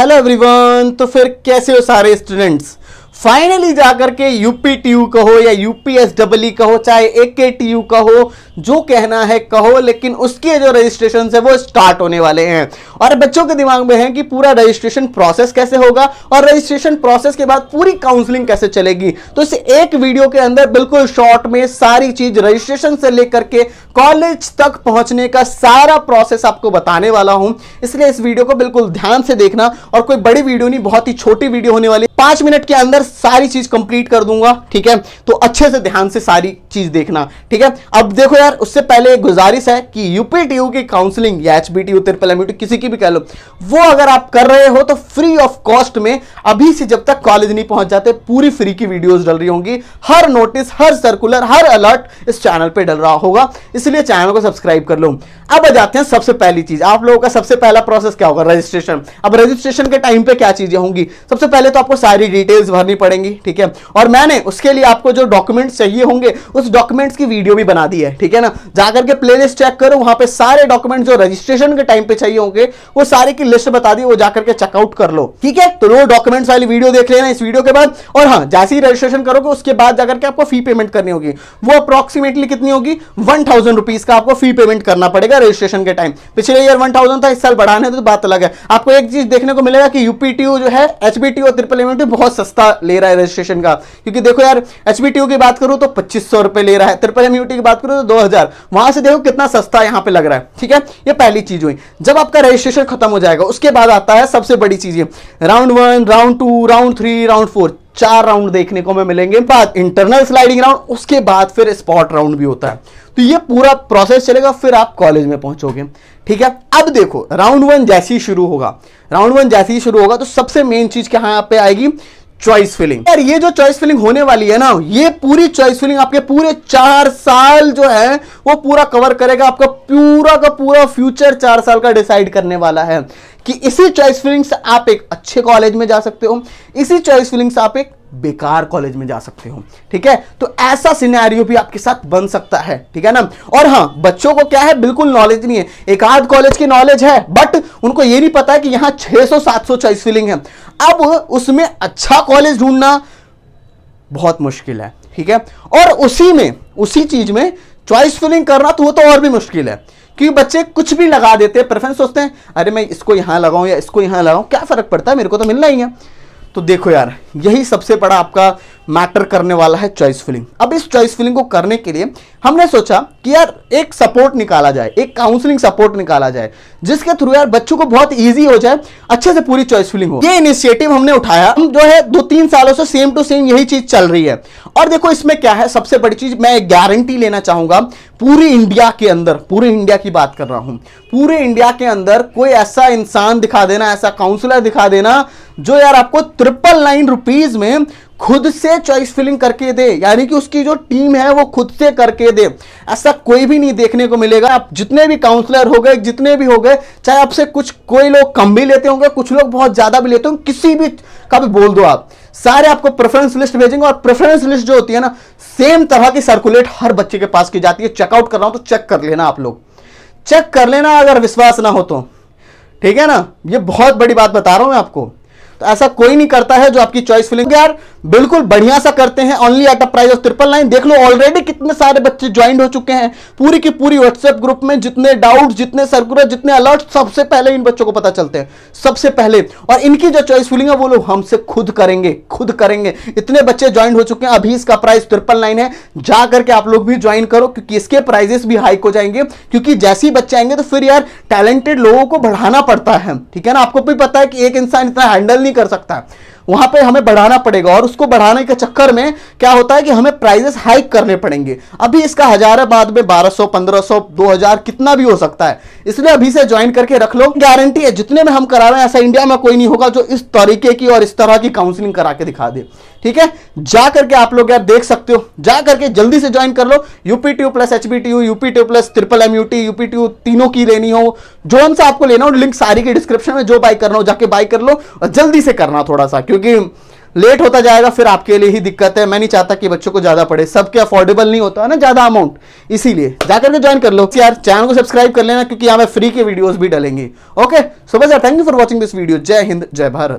hello everyone तो फिर कैसे हो सारे स्टूडेंट्स फाइनली जाकर के यूपी टी यू कहो या यूपीएसडब्ल्यू कहो चाहे ए के टी यू कहो जो कहना है कहो लेकिन उसके जो रजिस्ट्रेशन है वो स्टार्ट होने वाले हैं और बच्चों के दिमाग में है कि पूरा रजिस्ट्रेशन प्रोसेस कैसे होगा और रजिस्ट्रेशन प्रोसेस के बाद पूरी काउंसलिंग कैसे चलेगी तो इस एक वीडियो के अंदर बिल्कुल शॉर्ट में सारी चीज रजिस्ट्रेशन से लेकर के कॉलेज तक पहुंचने का सारा प्रोसेस आपको बताने वाला हूं इसलिए इस वीडियो को बिल्कुल ध्यान से देखना और कोई बड़ी वीडियो नहीं बहुत ही छोटी वीडियो होने वाली पांच मिनट के अंदर सारी चीज कंप्लीट कर दूंगा ठीक है तो अच्छे से ध्यान से सारी चीज देखना ठीक है अब देखो यार उससे पहले एक गुजारिश है कि यूपीटीयू की काउंसलिंग या एच बी टी किसी की भी कह लो वो अगर आप कर रहे हो तो फ्री ऑफ कॉस्ट में अभी से जब तक कॉलेज नहीं पहुंच जाते पूरी फ्री की वीडियोस डल रही होंगी हर नोटिस हर सर्कुलर हर अलर्ट इस चैनल पर डल रहा होगा इसलिए चैनल को सब्सक्राइब कर लो अब आ जाते हैं सबसे पहली चीज आप लोगों का सबसे पहला प्रोसेस क्या होगा रजिस्ट्रेशन अब रजिस्ट्रेशन के टाइम पे क्या चीजें होंगी सबसे पहले तो आपको सारी डिटेल्स भरनी पड़ेंगी ठीक है और मैंने उसके लिए आपको जो डॉक्यूमेंट्स चाहिए होंगे उस डॉक्यूमेंट्स की वीडियो भी बना दी है ठीक है ना जाकर के प्ले चेक करो वहां पे सारे डॉक्यूमेंट जो रजिस्ट्रेशन के टाइम पे चाहिए होंगे वो सारे की लिस्ट बता दी वो जाकर के चेकआउट कर लो ठीक है तो वो डॉक्यूमेंट्स वाली वीडियो देख लेना इस वीडियो के बाद और हाँ जैसे ही रजिस्ट्रेशन करोगे उसके बाद जाकर के आपको फी पेमेंट करनी होगी वो अप्रोक्सीमेटली कितनी होगी वन थाउजेंड रुपीज का आपको फी पेमेंट करना पड़ेगा रजिस्ट्रेशन के टाइम पिछले ईयर वन थाउजेंड था इस साल बढ़ाने तो बात अलग है आपको एक चीज देखने को मिलेगा कि यूपीटीओ जो है एचबीटीओ और ट्रिपल एमटी बहुत सस्ता ले रहा है रजिस्ट्रेशन का क्योंकि देखो यार एच की बात करूं तो पच्चीस सौ रुपए ले रहा है त्रिपल एम की बात करूं तो दो हजार वहां से देखो कितना सस्ता यहां पे लग रहा है ठीक है ये पहली चीज हुई जब आपका रजिस्ट्रेशन खत्म हो जाएगा उसके बाद आता है सबसे बड़ी चीज round one round two round three round four चार राउंड देखने को हमें मिलेंगे बाद इंटरनल स्लाइडिंग राउंड उसके बाद फिर स्पॉट राउंड भी होता है तो ये पूरा प्रोसेस चलेगा फिर आप कॉलेज में पहुंचोगे ठीक है अब देखो राउंड वन जैसे ही शुरू होगा राउंड वन जैसे ही शुरू होगा तो सबसे मेन चीज क्या यहां पे आएगी चॉइस फिलिंग यार ये जो चॉइस फिलिंग होने वाली है ना ये पूरी चॉइस फिलिंग आपके पूरे चार साल जो है वो पूरा कवर करेगा आपका पूरा का पूरा फ्यूचर चार साल का डिसाइड करने वाला है कि इसी चॉइस फिलिंग से आप एक अच्छे कॉलेज में जा सकते हो इसी चॉइस फिलिंग से आप एक बेकार कॉलेज में जा सकते हो ठीक है तो ऐसा सिनेरियो भी आपके साथ बन सकता है ठीक है ना और हाँ बच्चों को क्या है बिल्कुल नॉलेज नहीं है एक आध कॉलेज की नॉलेज है बट उनको ये नहीं पता है कि यहाँ 600-700 चॉइस फिलिंग है अब उसमें अच्छा कॉलेज ढूंढना बहुत मुश्किल है ठीक है और उसी में उसी चीज में चॉइस फिलिंग करना तो वो तो और भी मुश्किल है क्योंकि बच्चे कुछ भी लगा देते हैं प्रेफरेंस सोचते हैं अरे मैं इसको यहां लगाऊं या इसको यहां लगाऊं क्या फ़र्क पड़ता है मेरे को तो मिलना ही है तो देखो यार यही सबसे बड़ा आपका मैटर करने वाला है चॉइस फिलिंग अब इस चॉइस फिलिंग को करने के लिए हमने सोचा कि यार एक सपोर्ट निकाला जाए एक काउंसलिंग सपोर्ट निकाला जाए जिसके थ्रू यार बच्चों को बहुत इजी हो जाए अच्छे से पूरी चॉइस फिलिंग हो ये इनिशिएटिव हमने उठाया हम जो है दो तीन सालों से सेम टू सेम यही चीज चल रही है और देखो इसमें क्या है सबसे बड़ी चीज मैं एक गारंटी लेना चाहूंगा पूरी इंडिया के अंदर पूरे इंडिया की बात कर रहा हूं पूरे इंडिया के अंदर कोई ऐसा इंसान दिखा देना ऐसा काउंसलर दिखा देना जो यार आपको ट्रिपल नाइन रुपीज में खुद से चॉइस फिलिंग करके दे यानी कि उसकी जो टीम है वो खुद से करके दे ऐसा कोई भी नहीं देखने को मिलेगा आप जितने भी काउंसलर हो गए जितने भी हो गए चाहे आपसे कुछ कोई लोग कम भी लेते होंगे कुछ लोग बहुत ज़्यादा भी लेते होंगे किसी भी का भी बोल दो आप सारे आपको प्रेफरेंस लिस्ट भेजेंगे और प्रेफरेंस लिस्ट जो होती है ना सेम तरह की सर्कुलेट हर बच्चे के पास की जाती है चेकआउट कर रहा हूं तो चेक कर लेना आप लोग चेक कर लेना अगर विश्वास ना हो तो ठीक है ना ये बहुत बड़ी बात बता रहा हूं मैं आपको तो ऐसा कोई नहीं करता है जो आपकी चॉइस फिलिंग यार बिल्कुल बढ़िया सा करते हैं only at a price of triple nine देख लो ऑलरेडी कितने सारे बच्चे ज्वाइन हो चुके हैं पूरी की पूरी व्हाट्सएप ग्रुप में जितने डाउट जितने सर्कुलर जितने अलर्ट सबसे पहले इन बच्चों को पता चलते हैं सबसे पहले और इनकी जो चॉइस फुलिंग है वो लोग हमसे खुद करेंगे खुद करेंगे इतने बच्चे ज्वाइन हो चुके हैं अभी इसका प्राइस ट्रिपल नाइन है जा करके आप लोग भी ज्वाइन करो क्योंकि इसके प्राइजेस भी हाइक हो जाएंगे क्योंकि जैसे ही बच्चे आएंगे तो फिर यार टैलेंटेड लोगों को बढ़ाना पड़ता है ठीक है ना आपको भी पता है कि एक इंसान इतना हैंडल नहीं कर सकता वहां पे हमें बढ़ाना पड़ेगा और उसको बढ़ाने के चक्कर में क्या होता है कि हमें प्राइजेस हाइक करने पड़ेंगे अभी इसका हजार बाद में 1200 1500 2000 कितना भी हो सकता है इसलिए अभी से ज्वाइन करके रख लो गारंटी है जितने में हम करा रहे हैं ऐसा इंडिया में कोई नहीं होगा जो इस तरीके की और इस तरह की काउंसिलिंग करा के दिखा दे ठीक है जा करके आप लोग यार देख सकते हो जा करके जल्दी से ज्वाइन कर लो UP TU plus H B UP TU plus triple M U UP TU तीनों की लेनी हो जो हमसे आपको लेना हो लिंक सारी की डिस्क्रिप्शन में जो बाई करना हो जाके बाई कर लो और जल्दी से करना थोड़ा सा क्योंकि लेट होता जाएगा फिर आपके लिए ही दिक्कत है मैं नहीं चाहता कि बच्चों को ज्यादा पढ़े सबके अफोर्डेबल नहीं होता है ना ज्यादा अमाउंट इसीलिए जाकर के ज्वाइन कर लो यार चैनल को सब्सक्राइब कर लेना क्योंकि यहाँ पे फ्री के वीडियोस भी डलेंगे ओके सो बस यार thank you for watching this video जय हिंद जय भारत